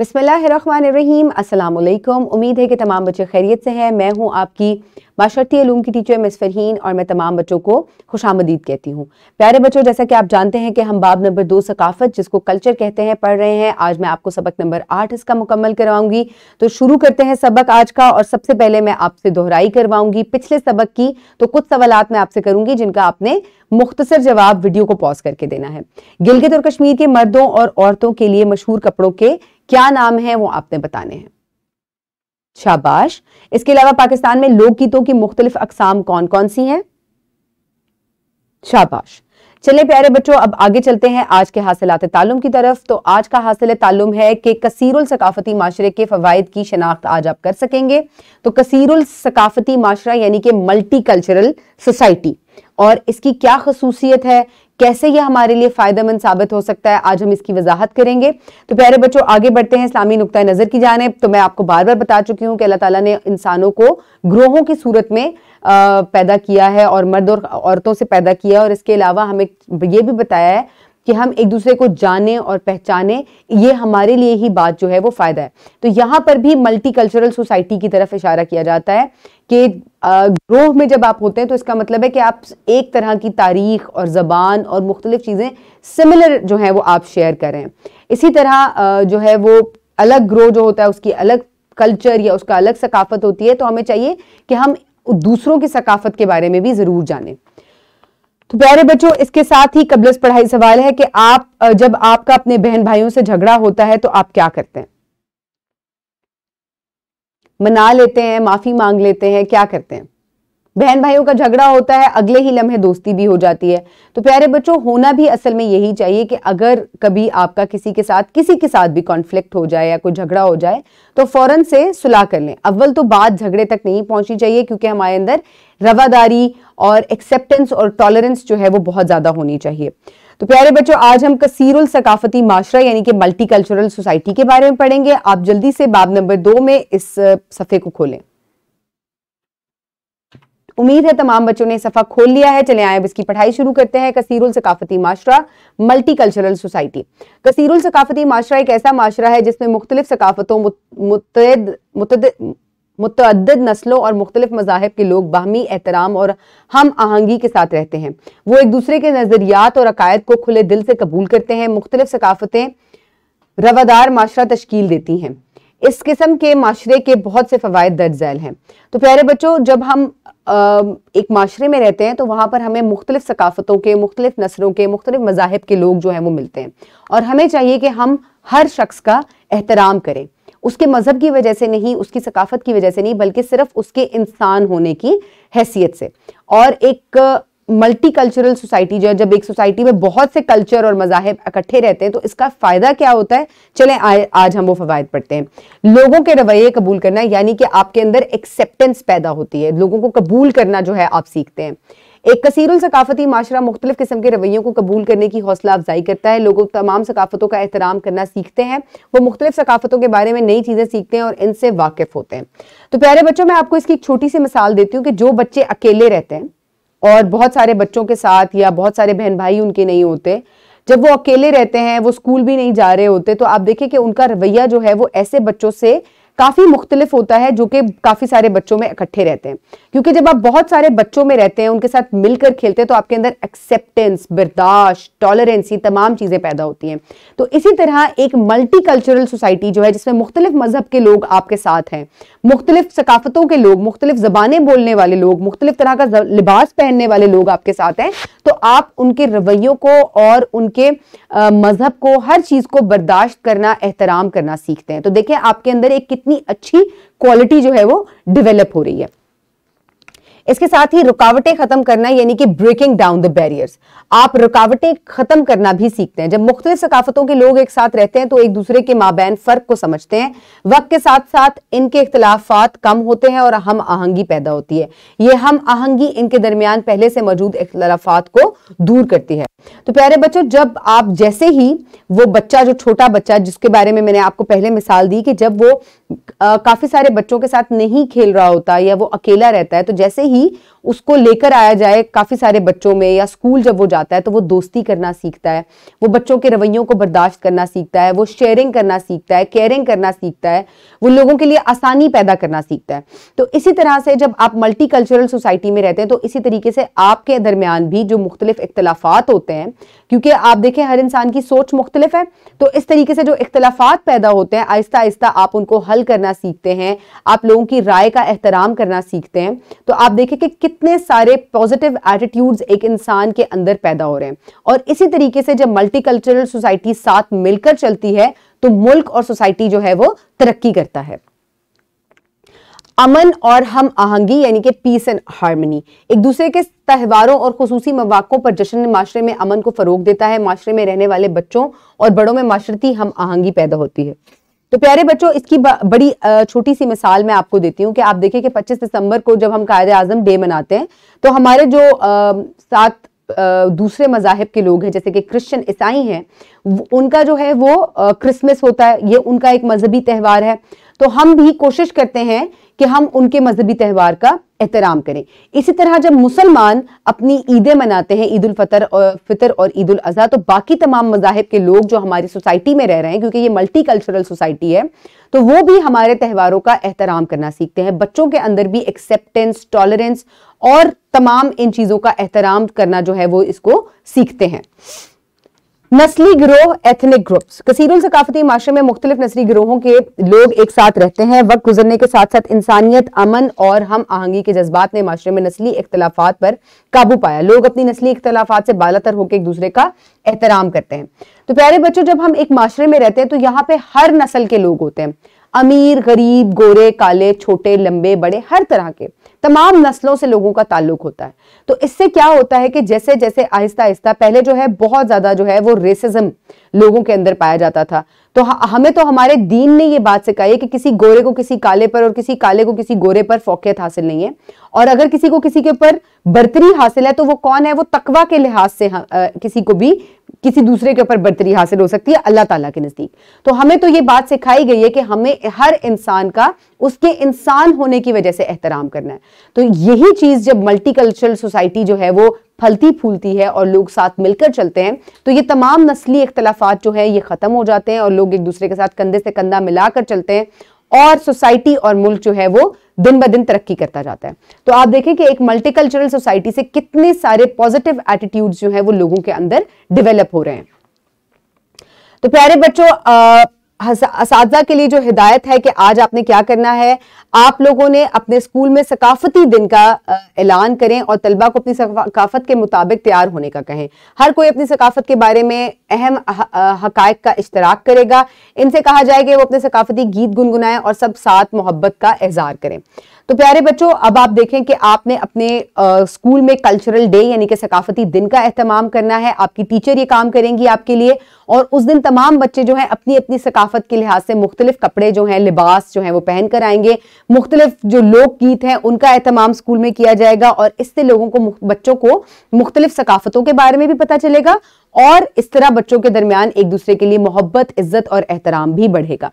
बसमीम असल उम्मीद है कि तमाम बच्चे खैरियत से हैं मैं हूं आपकी माशरती आलूम की टीचर मिस फरहीन और मैं तमाम बच्चों को खुश आमदीद कहती हूं प्यारे बच्चों जैसा कि आप जानते हैं कि हम बाब नंबर दो सकाफत जिसको कल्चर कहते हैं पढ़ रहे हैं आज मैं आपको सबक नंबर आठ इसका मुकम्मल करवाऊंगी तो शुरू करते हैं सबक आज का और सबसे पहले मैं आपसे दोहराई करवाऊंगी पिछले सबक की तो कुछ सवाल मैं आपसे करूंगी जिनका आपने मुख्तसर जवाब वीडियो को पॉज करके देना है गिलगित और कश्मीर के मर्दों और औरतों के लिए मशहूर कपड़ों के क्या नाम है वो आपने बताने हैं शाबाश इसके अलावा पाकिस्तान में लोकगीतों की मुख्तलिफ अकसाम कौन कौन सी हैं शाबाश चले प्यारे बच्चों अब आगे चलते हैं आज के हासिलत तालुम की तरफ तो आज का हासिल तालुम है कि कसीरुल सकाफती माशरे के फ़वाद की शनाख्त आज आप कर सकेंगे तो कसीरुल सकाफती माशरा यानी कि मल्टी कल्चरल सोसाइटी और इसकी क्या खसूसियत है कैसे यह हमारे लिए फ़ायदेमंद साबित हो सकता है आज हम इसकी वजाहत करेंगे तो प्यारे बच्चों आगे बढ़ते हैं इस्लामी नुकतः नज़र की जाने तो मैं आपको बार बार बता चुकी हूँ कि अल्लाह ताला ने इंसानों को ग्रोहों की सूरत में पैदा किया है और मर्द और औरतों से पैदा किया और इसके अलावा हमें यह भी बताया है कि हम एक दूसरे को जाने और पहचाने ये हमारे लिए ही बात जो है वो फ़ायदा है तो यहाँ पर भी मल्टी कल्चरल सोसाइटी की तरफ इशारा किया जाता है कि ग्रोह में जब आप होते हैं तो इसका मतलब है कि आप एक तरह की तारीख और ज़बान और मुख्तलिफ चीज़ें सिमिलर जो हैं वो आप शेयर करें इसी तरह जो है वो अलग ग्रोह जो होता है उसकी अलग कल्चर या उसका अलग सकाफत होती है तो हमें चाहिए कि हम दूसरों की सकाफत के बारे में भी ज़रूर जानें तो प्यारे बच्चों इसके साथ ही कबलस पढ़ाई सवाल है कि आप जब आपका अपने बहन भाइयों से झगड़ा होता है तो आप क्या करते हैं मना लेते हैं माफी मांग लेते हैं क्या करते हैं बहन भाइयों का झगड़ा होता है अगले ही लम्हे दोस्ती भी हो जाती है तो प्यारे बच्चों होना भी असल में यही चाहिए कि अगर कभी आपका किसी के साथ किसी के साथ भी कॉन्फ्लिक्ट हो जाए या कोई झगड़ा हो जाए तो फौरन से सुलह कर लें अव्वल तो बात झगड़े तक नहीं पहुंचनी चाहिए क्योंकि हमारे अंदर रवादारी और एक्सेप्टेंस और टॉलरेंस जो है वो बहुत ज़्यादा होनी चाहिए तो प्यारे बच्चों आज हम कसीरुल सकाफती माशरा यानी कि मल्टी कल्चरल सोसाइटी के बारे में पढ़ेंगे आप जल्दी से बाब नंबर दो में इस सफ़े को खोलें उम्मीद है तमाम बच्चों ने सफ़ा खोल लिया है चले आए अब इसकी पढ़ाई शुरू करते हैं कसीरुल सकाफती माशरा मल्टी कल्चरल सोसाइटी कसीरुल सकाफती माशरा एक ऐसा माशरा है जिसमें मुख्तलिफ सकाफतों मुतद मुतद मुतद नस्लों और मुख्तलिफ मजाहब के लोग बाहमी एहतराम और हम आहंगी के साथ रहते हैं वो एक दूसरे के नज़रियात और अकायद को खुले दिल से कबूल करते हैं मुख्तलिफ सकाफतें रवादार माशरा तश्कील देती हैं इस किस्म के माशरे के बहुत से फ़वाद दर्ज झैल हैं तो प्यारे बच्चों जब हम आ, एक माशरे में रहते हैं तो वहाँ पर हमें मुख्तलिफ सकाफ़तों के मुख्तलिफ नसरों के मुख्तलिफ मजाहब के लोग जो हैं वो मिलते हैं और हमें चाहिए कि हम हर शख्स का एहतराम करें उसके मज़हब की वजह से नहीं उसकी सकाफत की वजह से नहीं बल्कि सिर्फ उसके इंसान होने की हैसियत से और एक मल्टी कल्चरल सोसाइटी जो है जब एक सोसाइटी में बहुत से कल्चर और मजाहब इकट्ठे रहते हैं तो इसका फ़ायदा क्या होता है चलें आज हम वो फ़वाद पढ़ते हैं लोगों के रवैये कबूल करना यानी कि आपके अंदर एक्सेप्टेंस पैदा होती है लोगों को कबूल करना जो है आप सीखते हैं एक कसीरुल सकाफती माशरा मुख्तलिफ किस्म के रवैयों को कबूल करने की हौसला अफजाई करता है लोग तमाम सकाफतों का एहतराम करना सीखते हैं वो मुख्तलिफ सकाफतों के बारे में नई चीज़ें सीखते हैं और इनसे वाकिफ होते हैं तो प्यारे बच्चों मैं आपको इसकी एक छोटी सी मिसाल देती हूँ कि जो बच्चे अकेले रहते हैं और बहुत सारे बच्चों के साथ या बहुत सारे बहन भाई उनके नहीं होते जब वो अकेले रहते हैं वो स्कूल भी नहीं जा रहे होते तो आप देखें कि उनका रवैया जो है वो ऐसे बच्चों से काफ़ी मुख्तलिफ होता है जो कि काफ़ी सारे बच्चों में इकट्ठे रहते हैं क्योंकि जब आप बहुत सारे बच्चों में रहते हैं उनके साथ मिलकर खेलते हैं तो आपके अंदर एक्सेप्टेंस बर्दाश्त टॉलरेंस ये तमाम चीज़ें पैदा होती हैं तो इसी तरह एक मल्टी कल्चरल सोसाइटी जो है जिसमें मुख्तलिफ मजहब के लोग आपके साथ हैं मुख्तलिफ सकाफतों के लोग मुख्तलिफ जबानें बोलने वाले लोग मुख्तलिफ तरह का लिबास पहनने वाले लोग आपके साथ हैं तो आप उनके रवैयों को और उनके मज़हब को हर चीज़ को बर्दाश्त करना एहतराम करना सीखते हैं तो देखिए आपके अंदर एक कितनी अच्छी क्वालिटी जो है वो डेवलप हो रही है इसके साथ ही रुकावटें खत्म करना यानी कि ब्रेकिंग डाउन द बैरियर्स आप रुकावटें खत्म करना भी सीखते हैं जब मुख्तलिफ सकाफतों के लोग एक साथ रहते हैं तो एक दूसरे के बहन फर्क को समझते हैं वक्त के साथ साथ इनके इख्तलाफात कम होते हैं और हम आहंगी पैदा होती है ये हम आहंगी इनके दरमियान पहले से मौजूद इख्तलाफात को दूर करती है तो प्यारे बच्चों जब आप जैसे ही वो बच्चा जो छोटा बच्चा जिसके बारे में मैंने आपको पहले मिसाल दी कि जब वो काफ़ी सारे बच्चों के साथ नहीं खेल रहा होता या वो अकेला रहता है तो जैसे ही उसको लेकर आया जाए काफ़ी सारे बच्चों में या स्कूल जब वो जाता है तो वो दोस्ती करना सीखता है वो बच्चों के रवैयों को बर्दाश्त करना सीखता है वो शेयरिंग करना सीखता है केयरिंग करना सीखता है वो लोगों के लिए आसानी पैदा करना सीखता है तो इसी तरह से जब आप मल्टी कल्चरल सोसाइटी में रहते हैं तो इसी तरीके से आपके दरमियान भी जो मुख्तलिफ इख्तलाफात होते हैं क्योंकि आप देखें हर इंसान की सोच मुख्तलिफ है तो इस तरीके से जो इख्तलाफात पैदा होते हैं आहिस्ता आहिस्ता आप उनको हल करना सीखते हैं आप लोगों की राय का एहतराम करना सीखते हैं तो आप देखें कि कितने सारे पॉजिटिव एटीट्यूड्स एक इंसान के अंदर पैदा हो रहे हैं और इसी तरीके से जब मल्टीकल्चरल सोसाइटी साथ मिलकर चलती है तो मुल्क और सोसाइटी जो है वो तरक्की करता है अमन और हम आहंगी यानी कि पीस एंड हारमनी एक दूसरे के त्यौहारों और खसूसी मौाक़ों पर जश्न माशरे में अमन को फ़रोग देता है माशरे में रहने वाले बच्चों और बड़ों में माशरती हम आहंगी पैदा होती है तो प्यारे बच्चों इसकी बड़ी छोटी सी मिसाल मैं आपको देती हूँ कि आप देखें कि 25 दिसंबर को जब हम कायद आजम डे मनाते हैं तो हमारे जो सात दूसरे मजाहब के लोग हैं जैसे कि क्रिश्चियन ईसाई हैं उनका जो है वो क्रिसमस होता है ये उनका एक मजहबी त्यौहार है तो हम भी कोशिश करते हैं कि हम उनके मजहबी त्यौहार का एहतराम करें इसी तरह जब मुसलमान अपनी ईदें मनाते हैं ईद उलफतर और फितर और ईद उल अजहा तो बाकी तमाम मजाहब के लोग जो हमारी सोसाइटी में रह रहे हैं क्योंकि ये मल्टी कल्चरल सोसाइटी है तो वो भी हमारे त्यौहारों का एहतराम करना सीखते हैं बच्चों के अंदर भी एक्सेप्टेंस टॉलरेंस और तमाम इन चीज़ों का एहतराम करना जो है वो इसको सीखते हैं नस्ली ग्रोह एथनिक ग्रुप्स कसीरुल सकाफती माशरे में मुख्तलिफ नस्ली ग्रोहों के लोग एक साथ रहते हैं वक्त गुजरने के साथ साथ इंसानियत अमन और हम आहंगी के जज्बात ने माशरे में नस्ली इख्तलाफात पर काबू पाया लोग अपनी नस्ली इख्तलाफात से बालातर होकर एक दूसरे का एहतराम करते हैं तो प्यारे बच्चों जब हम एक माशरे में रहते हैं तो यहाँ पे हर नस्ल के लोग होते हैं अमीर गरीब गोरे काले छोटे लंबे बड़े हर तरह के तमाम नस्लों से लोगों का ताल्लुक होता है तो इससे क्या होता है कि जैसे जैसे आहिस्ता आहिस्ता पहले जो है बहुत ज्यादा जो है वो रेसिज्म लोगों के अंदर पाया जाता था तो हमें तो हमारे दीन ने ये बात सिखाई है कि किसी गोरे को किसी काले पर और किसी काले को किसी गोरे पर फोकियत हासिल नहीं है और अगर किसी को किसी के ऊपर बर्तरी हासिल है तो वो कौन है वो तकवा के लिहाज से आ, किसी को भी किसी दूसरे के ऊपर बर्तरी हासिल हो सकती है अल्लाह ताला के नज़दीक तो हमें तो ये बात सिखाई गई है कि हमें हर इंसान का उसके इंसान होने की वजह से एहतराम करना है तो यही चीज़ जब मल्टीकल्चरल सोसाइटी जो है वो फलती फूलती है और लोग साथ मिलकर चलते हैं तो ये तमाम नस्ली इख्तलाफात जो है ये ख़त्म हो जाते हैं और लोग एक दूसरे के साथ कंधे से कंधा मिलाकर चलते हैं और सोसाइटी और मुल्क जो है वो दिन ब दिन तरक्की करता जाता है तो आप देखें कि एक मल्टीकल्चरल सोसाइटी से कितने सारे पॉजिटिव एटीट्यूड जो है वो लोगों के अंदर डिवेलप हो रहे हैं तो प्यारे बच्चों इस के लिए जो हिदायत है कि आज आपने क्या करना है आप लोगों ने अपने स्कूल में सकाफती दिन का ऐलान करें और तलबा को अपनी सकाफत के मुताबिक तैयार होने का कहें हर कोई अपनी सकाफत के बारे में अहम हकायक का इश्तराक करेगा इनसे कहा जाए कि वो अपने सकाफती गीत गुनगुनाएं और सब साथ मोहब्बत का इजहार करें तो प्यारे बच्चों अब आप देखें कि आपने अपने आ, स्कूल में कल्चरल डे यानी कि सकाफती दिन का अहतमाम करना है आपकी टीचर ये काम करेंगी आपके लिए और उस दिन तमाम बच्चे जो हैं अपनी अपनी सकाफत के लिहाज से मुख्तलिफ कपड़े जो हैं लिबास जो हैं वो पहन कर आएंगे मुख्तलिफ जो लोक गीत हैं उनका अहतमाम स्कूल में किया जाएगा और इससे लोगों को बच्चों को मुख्तलिफ सकाफतों के बारे में भी पता चलेगा और इस तरह बच्चों के दरमियान एक दूसरे के लिए मोहब्बत इज्जत और एहतराम भी बढ़ेगा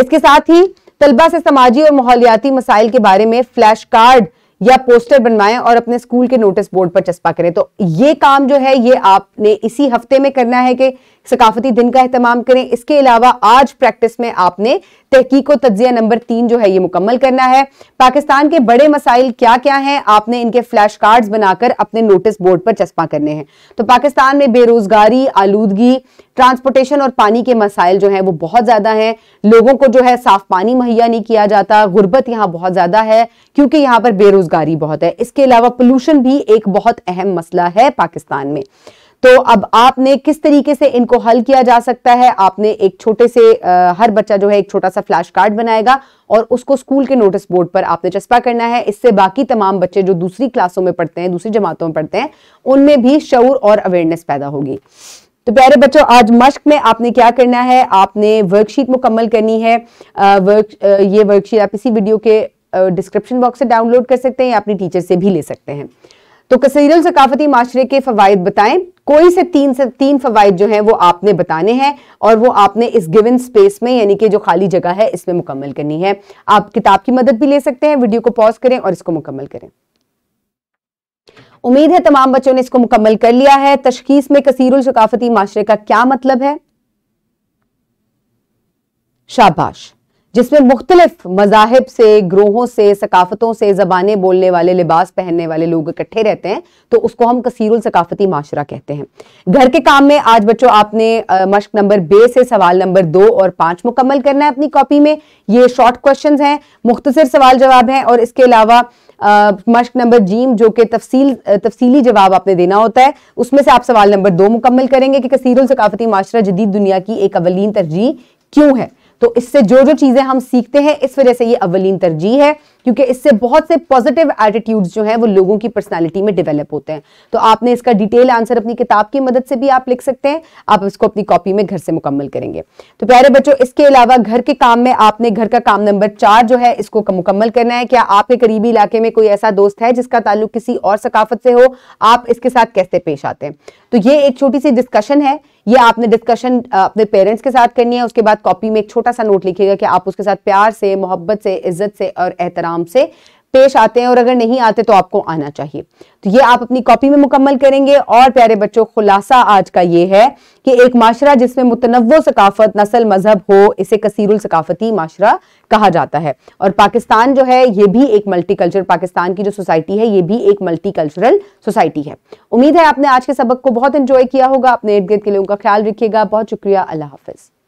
इसके साथ ही तलबा से समाजी और माहौलियाती मसाइल के बारे में फ्लैश कार्ड या पोस्टर बनवाएं और अपने स्कूल के नोटिस बोर्ड पर चस्पा करें तो ये काम जो है ये आपने इसी हफ्ते में करना है कि सकाफती दिन का अहतमाम करें इसके अलावा आज प्रैक्टिस में आपने तहकीक तजिया नंबर तीन जो है ये मुकम्मल करना है पाकिस्तान के बड़े मसाइल क्या क्या हैं आपने इनके फ्लैश कार्ड्स बनाकर अपने नोटिस बोर्ड पर चस्पा करने हैं तो पाकिस्तान में बेरोजगारी आलूदगी ट्रांसपोर्टेशन और पानी के मसाइल जो हैं वो बहुत ज़्यादा हैं लोगों को जो है साफ पानी मुहैया नहीं किया जाता गुर्बत यहाँ बहुत ज़्यादा है क्योंकि यहाँ पर बेरोजगारी बहुत है इसके अलावा पोलूशन भी एक बहुत अहम मसला है पाकिस्तान में तो अब आपने किस तरीके से इनको हल किया जा सकता है आपने एक छोटे से आ, हर बच्चा जो है एक छोटा सा फ्लैश कार्ड बनाएगा और उसको स्कूल के नोटिस बोर्ड पर आपने चस्पा करना है इससे बाकी तमाम बच्चे जो दूसरी क्लासों में पढ़ते हैं दूसरी जमातों में पढ़ते हैं उनमें भी शौर और अवेयरनेस पैदा होगी तो प्यारे बच्चों आज मश्क में आपने क्या करना है आपने वर्कशीट मुकम्मल करनी है वर्क ये वर्कशीट आप इसी वीडियो के डिस्क्रिप्शन बॉक्स से डाउनलोड कर सकते हैं या अपनी टीचर से भी ले सकते हैं तो कसरील सकाफती माशरे के फ़वाद बताएं कोई से तीन से तीन फ़वाद जो हैं वो आपने बताने हैं और वो आपने इस गिवन स्पेस में यानी कि जो खाली जगह है इसमें मुकम्मल करनी है आप किताब की मदद भी ले सकते हैं वीडियो को पॉज करें और इसको मुकम्मल करें उम्मीद है तमाम बच्चों ने इसको मुकम्मल कर लिया है तशखीस में कसीरुल सकाफती माशरे का क्या मतलब है शाबाश जिसमें मुख्तलिफ मजाहब से ग्रोहों से सकाफतों से ज़बानें बोलने वाले लिबास पहनने वाले लोग इकट्ठे रहते हैं तो उसको हम कसीर सकाफती माशरा कहते हैं घर के काम में आज बच्चों आपने मश्क नंबर बे से सवाल नंबर दो और पांच मुकम्मल करना है अपनी कॉपी में ये शॉर्ट क्वेश्चन हैं मुख्तर सवाल जवाब हैं और इसके अलावा मश्क नंबर जीम जो कि तफसील तफसीली जवाब आपने देना होता है उसमें से आप सवाल नंबर दो मुकम्मल करेंगे कि कसीरुल सकाफती माशरा जदीद दुनिया की एक अवलिन तरजीह क्यों है तो इससे जो जो चीज़ें हम सीखते हैं इस वजह से ये अवलीन तरजीह है क्योंकि इससे बहुत से पॉजिटिव एटीट्यूड्स जो हैं वो लोगों की पर्सनालिटी में डेवलप होते हैं तो आपने इसका डिटेल आंसर अपनी किताब की मदद से भी आप लिख सकते हैं आप इसको अपनी कॉपी में घर से मुकम्मल करेंगे तो प्यारे बच्चों इसके अलावा घर के काम में आपने घर का काम नंबर चार जो है इसको मुकम्मल करना है क्या आपके करीबी इलाके में कोई ऐसा दोस्त है जिसका ताल्लुक किसी और सकाफत से हो आप इसके साथ कैसे पेश आते हैं तो ये एक छोटी सी डिस्कशन है ये आपने डिस्कशन अपने पेरेंट्स के साथ करनी है उसके बाद कॉपी में एक छोटा सा नोट लिखेगा कि आप उसके साथ प्यार से मोहब्बत से इज्जत से और एहतराम से पेश आते हैं और अगर नहीं आते तो आपको आना चाहिए तो ये आप अपनी कॉपी में मुकम्मल करेंगे और प्यारे बच्चों खुलासा आज का ये है कि एक माशरा जिसमें मुतनव सकाफत नस्ल मजहब हो इसे कसीरुल सकाफती माशरा कहा जाता है और पाकिस्तान जो है ये भी एक मल्टी कल्चर पाकिस्तान की जो सोसाइटी है ये भी एक मल्टी कल्चरल सोसाइटी है उम्मीद है आपने आज के सबक को बहुत इंजॉय किया होगा अपने इर्द गिर्द के लोगों का ख्याल रखिएगा बहुत शुक्रिया अल्लाह हाफिज़